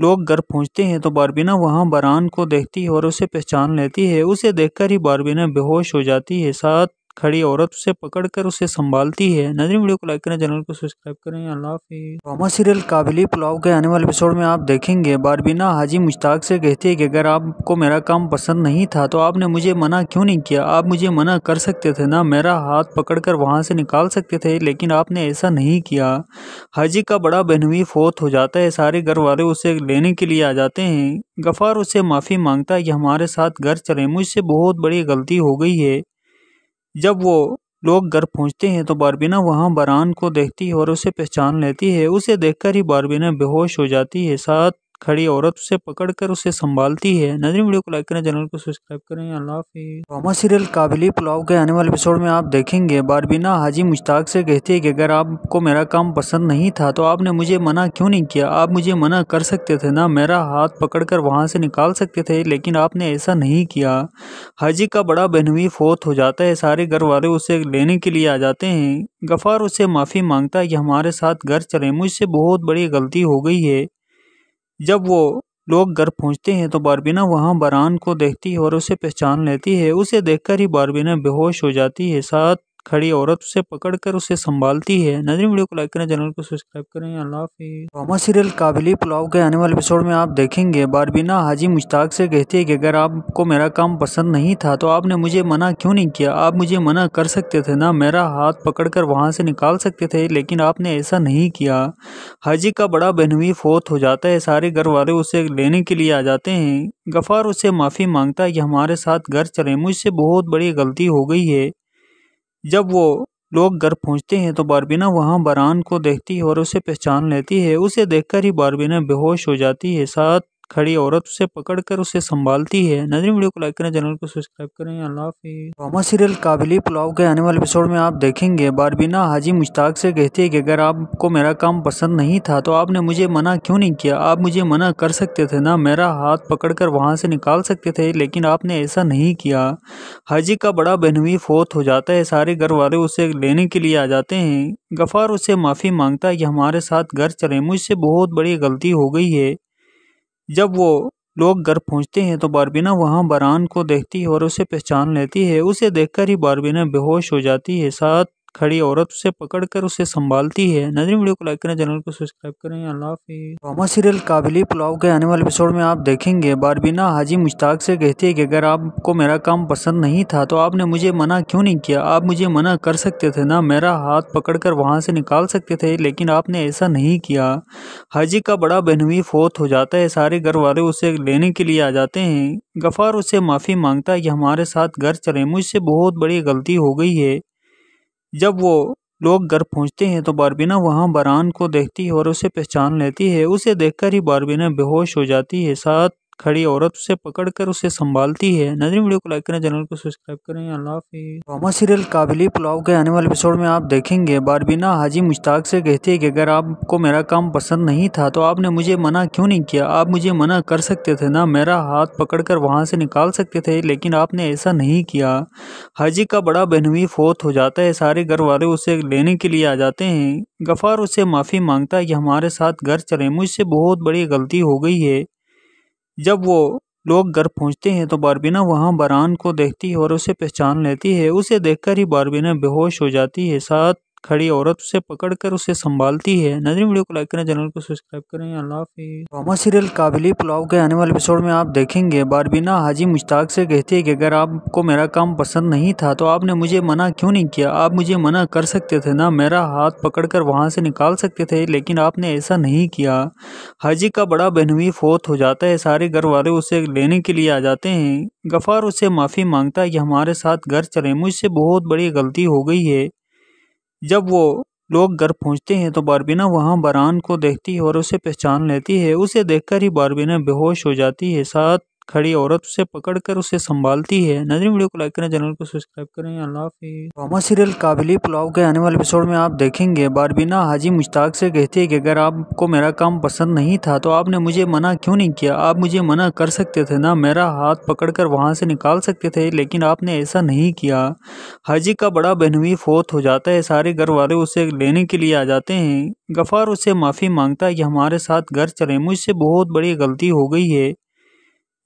लोग घर पहुंचते हैं तो बारबीना वहां बरान को देखती है और उसे पहचान लेती है उसे देखकर ही बारबीना बेहोश हो जाती है साथ खड़ी औरत उसे पकड़कर उसे संभालती है नजर वीडियो को लाइक करें चैनल को सब्सक्राइब करें अल्लाह ड्रामा सीरियल काबिली पुलाव के आने वाले एपिसोड में आप देखेंगे बारबीना हाजी मुश्ताक से कहती है कि अगर आपको मेरा काम पसंद नहीं था तो आपने मुझे मना क्यों नहीं किया आप मुझे मना कर सकते थे ना मेरा हाथ पकड़ कर वहाँ से निकाल सकते थे लेकिन आपने ऐसा नहीं किया हाजी का बड़ा बहनवी फोत हो जाता है सारे घर वाले उसे लेने के लिए आ जाते हैं गफ़ार उससे माफ़ी मांगता है कि हमारे साथ घर चले मुझसे बहुत बड़ी गलती हो गई है जब वो लोग घर पहुंचते हैं तो बारबीना वहां बरान को देखती है और उसे पहचान लेती है उसे देखकर ही बारबीना बेहोश हो जाती है साथ खड़ी औरत उसे पकड़कर उसे संभालती है नजर वीडियो को लाइक करें चैनल को सब्सक्राइब करें अल्लाह ड्रामा सीरियल काबिली पुलाव के आने वाले एपिसोड में आप देखेंगे बारबीना हाजी मुश्ताक से कहती है कि अगर आपको मेरा काम पसंद नहीं था तो आपने मुझे मना क्यों नहीं किया आप मुझे मना कर सकते थे ना मेरा हाथ पकड़ कर वहाँ से निकाल सकते थे लेकिन आपने ऐसा नहीं किया हाजी का बड़ा बहनवी फोत हो जाता है सारे घर वाले उसे लेने के लिए आ जाते हैं गफ़ार उसे माफ़ी मांगता है कि हमारे साथ घर चले मुझसे बहुत बड़ी गलती हो गई है जब वो लोग घर पहुंचते हैं तो बारबीना वहां बरान को देखती है और उसे पहचान लेती है उसे देखकर ही बारबीना बेहोश हो जाती है साथ खड़ी औरत उसे पकड़कर उसे संभालती है नजर वीडियो को लाइक करें चैनल को सब्सक्राइब करें अल्लाह ड्रामा सीरियल काबिली पुलाव के आने वाले एपिसोड में आप देखेंगे बारबीना हाजी मुश्ताक से कहती है कि अगर आपको मेरा काम पसंद नहीं था तो आपने मुझे मना क्यों नहीं किया आप मुझे मना कर सकते थे ना मेरा हाथ पकड़ कर वहाँ से निकाल सकते थे लेकिन आपने ऐसा नहीं किया हाजी का बड़ा बहनवी फोत हो जाता है सारे घर वाले उसे लेने के लिए आ जाते हैं गफ़ार उससे माफ़ी मांगता है कि हमारे साथ घर चले मुझसे बहुत बड़ी गलती हो गई है जब वो लोग घर पहुंचते हैं तो बारबीना वहां बरान को देखती है और उसे पहचान लेती है उसे देखकर ही बारबीना बेहोश हो जाती है साथ खड़ी औरत उसे पकड़कर उसे संभालती है नजर वीडियो को लाइक करें चैनल को सब्सक्राइब करें अल्लाह ड्रामा सीरियल काबिली पुलाव के आने वाले एपिसोड में आप देखेंगे बारबीना हाजी मुश्ताक से कहती है कि अगर आपको मेरा काम पसंद नहीं था तो आपने मुझे मना क्यों नहीं किया आप मुझे मना कर सकते थे ना मेरा हाथ पकड़ कर वहाँ से निकाल सकते थे लेकिन आपने ऐसा नहीं किया हाजी का बड़ा बहनवी फोत हो जाता है सारे घर वाले उसे लेने के लिए आ जाते हैं गफ़ार उसे माफ़ी मांगता है कि हमारे साथ घर चले मुझसे बहुत बड़ी गलती हो गई है जब वो लोग घर पहुंचते हैं तो बारबीना वहां बरान को देखती है और उसे पहचान लेती है उसे देखकर ही बारबीना बेहोश हो जाती है साथ खड़ी औरत उसे पकड़कर उसे संभालती है नजरी वीडियो को लाइक करें चैनल को सब्सक्राइब करें अल्लाह ड्रामा सीरियल काबिली पुलाव के आने वाले एपिसोड में आप देखेंगे बारबीना हाजी मुश्ताक से कहती है कि अगर आपको मेरा काम पसंद नहीं था तो आपने मुझे मना क्यों नहीं किया आप मुझे मना कर सकते थे ना मेरा हाथ पकड़ कर वहाँ से निकाल सकते थे लेकिन आपने ऐसा नहीं किया हाजी का बड़ा बेनवी फौत हो जाता है सारे घर वाले उसे लेने के लिए आ जाते हैं गफ़ार उसे माफ़ी मांगता है कि हमारे साथ घर चले मुझसे बहुत बड़ी गलती हो गई है जब वो लोग घर पहुंचते हैं तो बारबीना वहां बरान को देखती है और उसे पहचान लेती है उसे देखकर ही बारबीना बेहोश हो जाती है साथ खड़ी औरत उसे पकड़कर उसे संभालती है नजर वीडियो को लाइक करें चैनल को सब्सक्राइब करें अल्लाह ड्रामा सीरियल काबिली पुलाव के आने वाले एपिसोड में आप देखेंगे बारबीना हाजी मुश्ताक से कहती है कि अगर आपको मेरा काम पसंद नहीं था तो आपने मुझे मना क्यों नहीं किया आप मुझे मना कर सकते थे ना मेरा हाथ पकड़ कर वहाँ से निकाल सकते थे लेकिन आपने ऐसा नहीं किया हाजी का बड़ा बहनवी फोत हो जाता है सारे घर वाले उसे लेने के लिए आ जाते हैं गफ़ार उससे माफ़ी मांगता है कि हमारे साथ घर चले मुझसे बहुत बड़ी गलती हो गई है जब वो लोग घर पहुंचते हैं तो बारबीना वहां बरान को देखती है और उसे पहचान लेती है उसे देखकर ही बारबीना बेहोश हो जाती है साथ खड़ी औरत उसे पकड़कर उसे संभालती है नजरी वीडियो को लाइक करें चैनल को सब्सक्राइब करें अल्लाह ड्रामा सीरियल काबिली पुलाव के आने वाले एपिसोड में आप देखेंगे बारबीना हाजी मुश्ताक से कहती है कि अगर आपको मेरा काम पसंद नहीं था तो आपने मुझे मना क्यों नहीं किया आप मुझे मना कर सकते थे ना मेरा हाथ पकड़ कर वहाँ से निकाल सकते थे लेकिन आपने ऐसा नहीं किया हाजी का बड़ा बेनवी फोत हो जाता है सारे घर वाले उसे लेने के लिए आ जाते हैं गफ़ार उसे माफ़ी मांगता है कि हमारे साथ घर चले मुझसे बहुत बड़ी गलती हो गई है जब वो लोग घर पहुंचते हैं तो बारबीना वहां बरान को देखती है और उसे पहचान लेती है उसे देखकर ही बारबीना बेहोश हो जाती है साथ खड़ी औरत उसे पकड़कर उसे संभालती है नजर वीडियो को लाइक करें चैनल को सब्सक्राइब करें अल्लाह ड्रामा सीरियल काबिली पुलाव के आने वाले एपिसोड में आप देखेंगे बारबीना हाजी मुश्ताक से कहती है कि अगर आपको मेरा काम पसंद नहीं था तो आपने मुझे मना क्यों नहीं किया आप मुझे मना कर सकते थे ना मेरा हाथ पकड़ कर वहाँ से निकाल सकते थे लेकिन आपने ऐसा नहीं किया हाजी का बड़ा बहनवी फोत हो जाता है सारे घर वाले उसे लेने के लिए आ जाते हैं गफ़ार उससे माफ़ी मांगता है कि हमारे साथ घर चले मुझसे बहुत बड़ी गलती हो गई है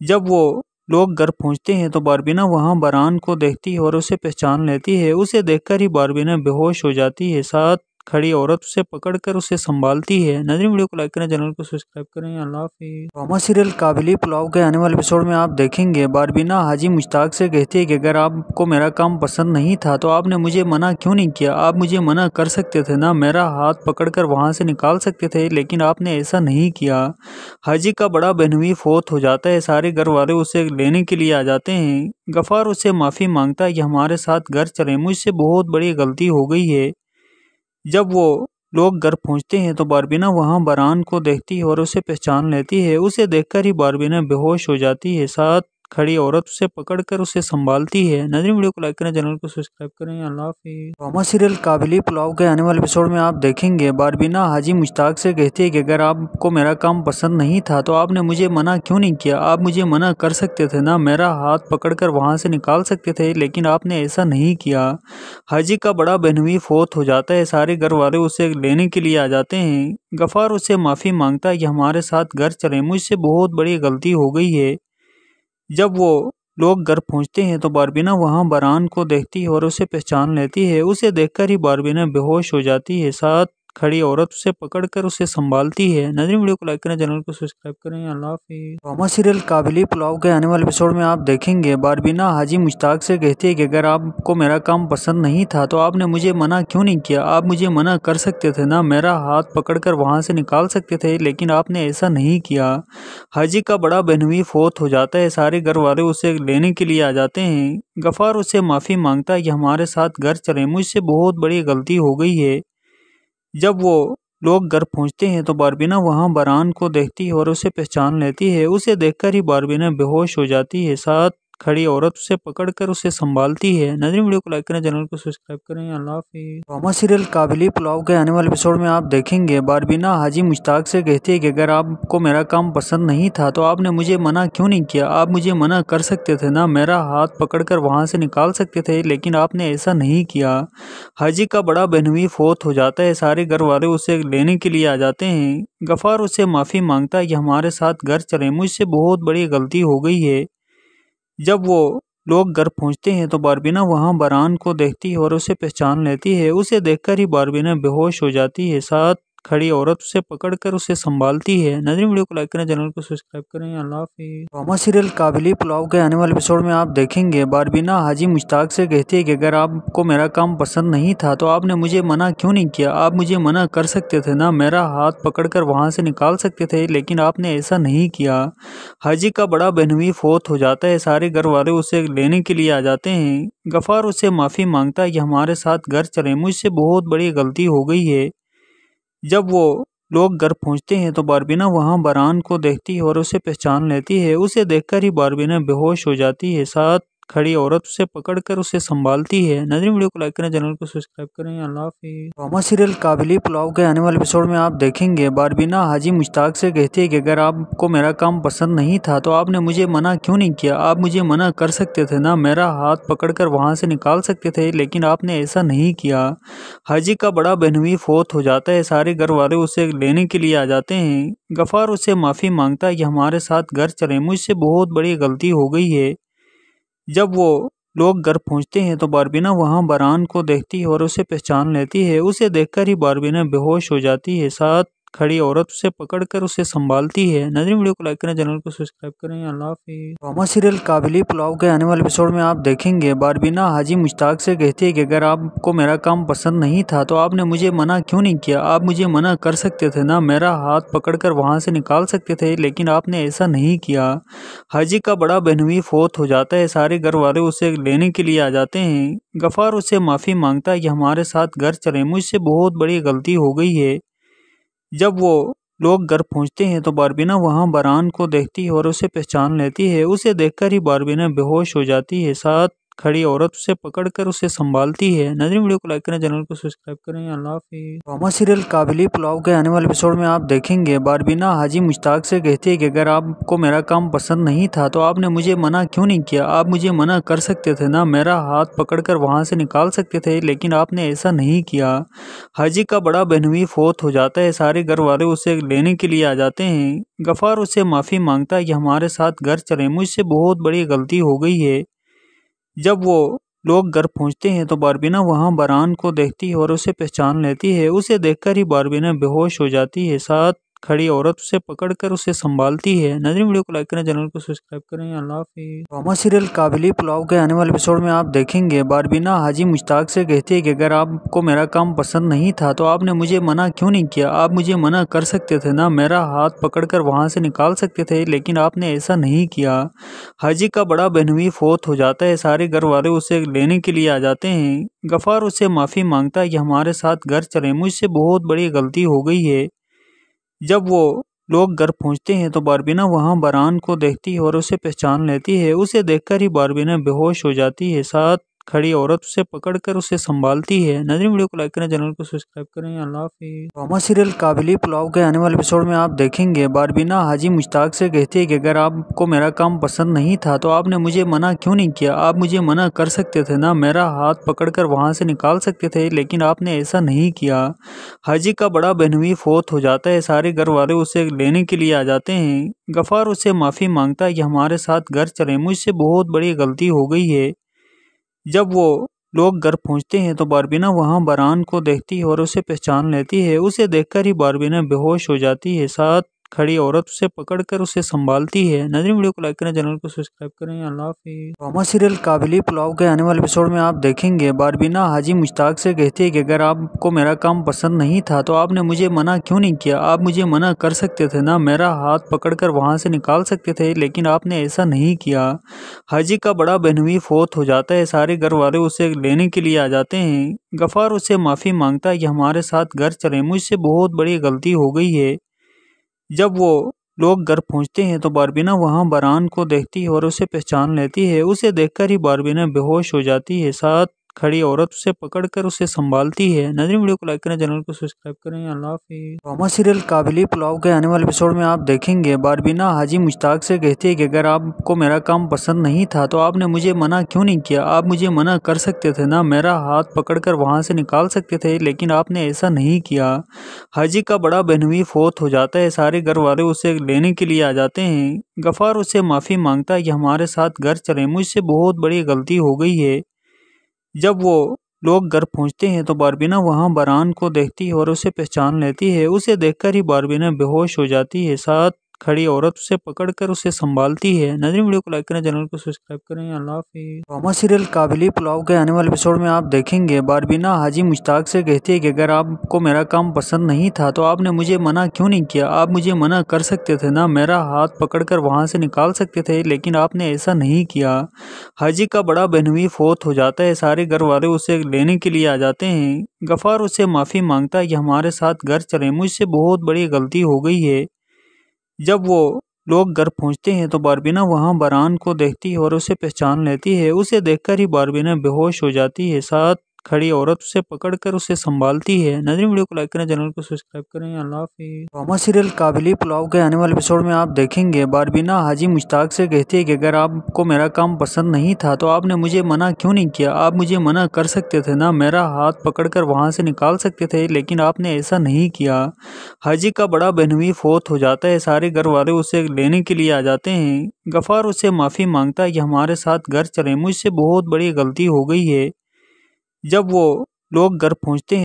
जब वो लोग घर पहुंचते हैं तो बारबीना वहां बरान को देखती है और उसे पहचान लेती है उसे देखकर ही बारबीना बेहोश हो जाती है साथ खड़ी औरत उसे पकड़कर उसे संभालती है नजरी वीडियो को लाइक करें चैनल को सब्सक्राइब करें अल्लाह ड्रामा सीरियल काबिली पुलाव के आने वाले एपिसोड में आप देखेंगे बारबीना हाजी मुश्ताक से कहती है कि अगर आपको मेरा काम पसंद नहीं था तो आपने मुझे मना क्यों नहीं किया आप मुझे मना कर सकते थे ना मेरा हाथ पकड़कर वहाँ से निकाल सकते थे लेकिन आपने ऐसा नहीं किया हाजी का बड़ा बेनवी फोत हो जाता है सारे घर वाले उसे लेने के लिए आ जाते हैं गफ़ार उससे माफ़ी मांगता है कि हमारे साथ घर चले मुझसे बहुत बड़ी गलती हो गई है जब वो लोग घर पहुंचते हैं तो बारबीना वहां बरान को देखती है और उसे पहचान लेती है उसे देखकर ही बारबीना बेहोश हो जाती है साथ खड़ी औरत उसे पकड़कर उसे संभालती है नजर वीडियो को लाइक करें चैनल को सब्सक्राइब करें अल्लाह ड्रामा सीरियल काबिली पुलाव के आने वाले एपिसोड में आप देखेंगे बारबीना हाजी मुश्ताक से कहती है कि अगर आपको मेरा काम पसंद नहीं था तो आपने मुझे मना क्यों नहीं किया आप मुझे मना कर सकते थे ना मेरा हाथ पकड़ कर वहाँ से निकाल सकते थे लेकिन आपने ऐसा नहीं किया हाजी का बड़ा बहनवी फोत हो जाता है सारे घर वाले उसे लेने के लिए आ जाते हैं गफ़ार उससे माफ़ी मांगता है कि हमारे साथ घर चले मुझसे बहुत बड़ी गलती हो गई है जब वो लोग घर पहुंचते हैं तो बारबीना वहां बरान को देखती है और उसे पहचान लेती है उसे देखकर ही बारबीना बेहोश हो जाती है साथ खड़ी औरत उसे पकड़कर उसे संभालती है नजर वीडियो को लाइक करें चैनल को सब्सक्राइब करें अल्लाह ड्रामा सीरियल काबिली पुलाव के आने वाले एपिसोड में आप देखेंगे बारबीना हाजी मुश्ताक से कहती है कि अगर आपको मेरा काम पसंद नहीं था तो आपने मुझे मना क्यों नहीं किया आप मुझे मना कर सकते थे ना मेरा हाथ कर वहाँ से निकाल सकते थे लेकिन आपने ऐसा नहीं किया हाजी का बड़ा बेनवी फोत हो जाता है सारे घर वाले उसे लेने के लिए आ जाते हैं गफ़ार उसे माफ़ी मांगता है कि हमारे साथ घर चले मुझसे बहुत बड़ी गलती हो गई है जब वो लोग घर पहुंचते हैं तो बारबीना वहां बरान को देखती है और उसे पहचान लेती है उसे देखकर ही बारबीना बेहोश हो जाती है साथ खड़ी औरत उसे पकड़कर उसे संभालती है नजर वीडियो को लाइक करें चैनल को सब्सक्राइब करें अल्लाह ड्रामा सीरियल काबिली पुलाव के आने वाले एपिसोड में आप देखेंगे बारबीना हाजी मुश्ताक से कहती है कि अगर आपको मेरा काम पसंद नहीं था तो आपने मुझे मना क्यों नहीं किया आप मुझे मना कर सकते थे ना मेरा हाथ पकड़ कर वहाँ से निकाल सकते थे लेकिन आपने ऐसा नहीं किया हाजी का बड़ा बहनवी फोत हो जाता है सारे घर वाले उसे लेने के लिए आ जाते हैं गफ़ार उससे माफ़ी मांगता है कि हमारे साथ घर चले मुझसे बहुत बड़ी गलती हो गई है जब वो लोग घर पहुंचते हैं तो बारबीना वहां बरान को देखती है और उसे पहचान लेती है उसे देखकर ही बारबीना बेहोश हो जाती है साथ खड़ी औरत उसे पकड़कर उसे संभालती है नजरी वीडियो को लाइक करें चैनल को सब्सक्राइब करें अल्लाह ड्रामा सीरियल काबिली पुलाव के आने वाले एपिसोड में आप देखेंगे बारबीना हाजी मुश्ताक से कहती है कि अगर आपको मेरा काम पसंद नहीं था तो आपने मुझे मना क्यों नहीं किया आप मुझे मना कर सकते थे ना मेरा हाथ पकड़ कर वहाँ से निकाल सकते थे लेकिन आपने ऐसा नहीं किया हाजी का बड़ा बहनवी फोत हो जाता है सारे घर वाले उसे लेने के लिए आ जाते हैं गफ़ार उसे माफ़ी मांगता है कि हमारे साथ घर चले मुझसे बहुत बड़ी गलती हो गई है जब वो लोग घर पहुंचते हैं तो बारबीना वहां बरान को देखती है और उसे पहचान लेती है उसे देखकर ही बारबीना बेहोश हो जाती है साथ खड़ी औरत उसे पकड़कर उसे संभालती है नजरी वीडियो को लाइक करें चैनल को सब्सक्राइब करें अल्लाह ड्रामा सीरियल काबिली पुलाव के आने वाले एपिसोड में आप देखेंगे बारबीना हाजी मुश्ताक से कहती है कि अगर आपको मेरा काम पसंद नहीं था तो आपने मुझे मना क्यों नहीं किया आप मुझे मना कर सकते थे ना मेरा हाथ पकड़ कर वहाँ से निकाल सकते थे लेकिन आपने ऐसा नहीं किया हाजी का बड़ा बहनवी फौत हो जाता है सारे घर वाले उसे लेने के लिए आ जाते हैं गफ़ार उसे माफ़ी मांगता है कि हमारे साथ घर चले मुझसे बहुत बड़ी गलती हो गई है जब वो लोग घर पहुंचते हैं तो बारबीना वहां बरान को देखती है और उसे पहचान लेती है उसे देखकर ही बारबीना बेहोश हो जाती है साथ खड़ी औरत उसे पकड़कर उसे संभालती है नजर वीडियो को लाइक करें चैनल को सब्सक्राइब करें अल्लाह ड्रामा सीरियल काबिली पुलाव के आने वाले एपिसोड में आप देखेंगे बारबीना हाजी मुश्ताक से कहती है कि अगर आपको मेरा काम पसंद नहीं था तो आपने मुझे मना क्यों नहीं किया आप मुझे मना कर सकते थे ना मेरा हाथ पकड़ कर वहाँ से निकाल सकते थे लेकिन आपने ऐसा नहीं किया हाजी का बड़ा बहनवी फोत हो जाता है सारे घर वाले उसे लेने के लिए आ जाते हैं गफ़ार उसे माफ़ी मांगता है कि हमारे साथ घर चले मुझसे बहुत बड़ी गलती हो गई है जब वो लोग घर पहुंचते हैं तो बारबीना वहां बरान को देखती है और उसे पहचान लेती है उसे देखकर ही बारबीना बेहोश हो जाती है साथ खड़ी औरत उसे पकड़कर उसे संभालती है नजरी वीडियो को लाइक करें चैनल को सब्सक्राइब करें अल्लाह ड्रामा सीरियल काबिली पुलाव के आने वाले एपिसोड में आप देखेंगे बारबीना हाजी मुश्ताक से कहती है कि अगर आपको मेरा काम पसंद नहीं था तो आपने मुझे मना क्यों नहीं किया आप मुझे मना कर सकते थे ना मेरा हाथ पकड़ कर वहाँ से निकाल सकते थे लेकिन आपने ऐसा नहीं किया हाजी का बड़ा बहनवी फोत हो जाता है सारे घर वाले उसे लेने के लिए आ जाते हैं गफ़ार उसे माफ़ी मांगता है कि हमारे साथ घर चले मुझसे बहुत बड़ी गलती हो गई है जब वो लोग घर पहुंचते हैं तो बारबीना वहां बरान को देखती है और उसे पहचान लेती है उसे देखकर ही बारबीना बेहोश हो जाती है साथ खड़ी औरत उसे पकड़कर उसे संभालती है नजर वीडियो को लाइक करें चैनल को सब्सक्राइब करें अल्लाह ड्रामा सीरियल काबिली पुलाव के आने वाले एपिसोड में आप देखेंगे बारबीना हाजी मुश्ताक से कहती है कि अगर आपको मेरा काम पसंद नहीं था तो आपने मुझे मना क्यों नहीं किया आप मुझे मना कर सकते थे ना मेरा हाथ पकड़ कर वहाँ से निकाल सकते थे लेकिन आपने ऐसा नहीं किया हाजी का बड़ा बहनवी फोत हो जाता है सारे घर वाले उसे लेने के लिए आ जाते हैं गफ़ार उससे माफ़ी मांगता है कि हमारे साथ घर चले मुझसे बहुत बड़ी गलती हो गई है जब वो लोग घर पहुंचते हैं तो बारबीना वहां बरान को देखती है और उसे पहचान लेती है उसे देखकर ही बारबीना बेहोश हो जाती है साथ खड़ी औरत उसे पकड़कर उसे संभालती है नजरी वीडियो को लाइक करें चैनल को सब्सक्राइब करें अल्लाह ड्रामा सीरियल काबिली पुलाव के आने वाले एपिसोड में आप देखेंगे बारबीना हाजी मुश्ताक से कहती है कि अगर आपको मेरा काम पसंद नहीं था तो आपने मुझे मना क्यों नहीं किया आप मुझे मना कर सकते थे ना मेरा हाथ कर वहाँ से निकाल सकते थे लेकिन आपने ऐसा नहीं किया हाजी का बड़ा बेनवी फोत हो जाता है सारे घर वाले उसे लेने के लिए आ जाते हैं गफ़ार उसे माफ़ी मांगता है कि हमारे साथ घर चले मुझसे बहुत बड़ी गलती हो गई है जब वो लोग घर पहुंचते हैं तो बारबीना वहां बरान को देखती है और उसे पहचान लेती है उसे देखकर ही बारबीना बेहोश हो जाती है साथ खड़ी औरत उसे पकड़कर उसे संभालती है नजर वीडियो को लाइक करें चैनल को सब्सक्राइब करें अल्लाह ड्रामा सीरियल काबिली पुलाव के आने वाले एपिसोड में आप देखेंगे बारबीना हाजी मुश्ताक से कहती है कि अगर आपको मेरा काम पसंद नहीं था तो आपने मुझे मना क्यों नहीं किया आप मुझे मना कर सकते थे ना मेरा हाथ पकड़ कर वहाँ से निकाल सकते थे लेकिन आपने ऐसा नहीं किया हाजी का बड़ा बहनवी फोत हो जाता है सारे घर वाले उसे लेने के लिए आ जाते हैं गफ़ार उसे माफ़ी मांगता है कि हमारे साथ घर चले मुझसे बहुत बड़ी गलती हो गई है जब वो लोग घर पहुंचते हैं तो बारबीना वहां बरान को देखती है और उसे पहचान लेती है उसे देखकर ही बारबीना बेहोश हो जाती है साथ खड़ी औरत उसे पकड़कर उसे संभालती है नजर वीडियो को लाइक करें चैनल को सब्सक्राइब करें अल्लाह ड्रामा सीरियल काबिली पुलाव के आने वाले एपिसोड में आप देखेंगे बारबीना हाजी मुश्ताक से कहती है कि अगर आपको मेरा काम पसंद नहीं था तो आपने मुझे मना क्यों नहीं किया आप मुझे मना कर सकते थे ना मेरा हाथ पकड़ कर वहाँ से निकाल सकते थे लेकिन आपने ऐसा नहीं किया हाजी का बड़ा बेनवी फोत हो जाता है सारे घर वाले उसे लेने के लिए आ जाते हैं गफ़ार उसे माफ़ी मांगता है कि हमारे साथ घर चले मुझसे बहुत बड़ी गलती हो गई है जब वो लोग घर पहुंचते हैं तो बारबीना वहां बरान को देखती है और उसे पहचान लेती है उसे देखकर ही बारबीना बेहोश हो जाती है साथ खड़ी औरत उसे पकड़कर उसे संभालती है नजर वीडियो को लाइक करें चैनल को सब्सक्राइब करें अल्लाह हाफिज ड्रामा सीरियल काबिली पुलाव के आने वाले एपिसोड में आप देखेंगे बारबीना हाजी मुश्ताक से कहती है कि अगर आपको मेरा काम पसंद नहीं था तो आपने मुझे मना क्यों नहीं किया आप मुझे मना कर सकते थे ना मेरा हाथ पकड़ कर वहाँ से निकाल सकते थे लेकिन आपने ऐसा नहीं किया हाजी का बड़ा बहनवी फोत हो जाता है सारे घर वाले उसे लेने के लिए आ जाते हैं गफ़ार उससे माफ़ी मांगता है कि हमारे साथ घर चले मुझसे बहुत बड़ी गलती हो गई है जब वो लोग घर पहुंचते हैं तो बारबीना वहां बरान को देखती है और उसे पहचान लेती है उसे देखकर ही बारबीना बेहोश हो जाती है साथ खड़ी औरत उसे पकड़कर उसे संभालती है नजर वीडियो को लाइक करें चैनल को सब्सक्राइब करें अल्लाह ड्रामा सीरियल काबिली पुलाव के आने वाले एपिसोड में आप देखेंगे बारबीना हाजी मुश्ताक से कहती है कि अगर आपको मेरा काम पसंद नहीं था तो आपने मुझे मना क्यों नहीं किया आप मुझे मना कर सकते थे ना मेरा हाथ पकड़ कर वहाँ से निकाल सकते थे लेकिन आपने ऐसा नहीं किया हाजी का बड़ा बहनवी फोत हो जाता है सारे घर वाले उसे लेने के लिए आ जाते हैं गफ़ार उसे माफ़ी मांगता है कि हमारे साथ घर चले मुझसे बहुत बड़ी गलती हो गई है जब वो लोग घर पहुँचते हैं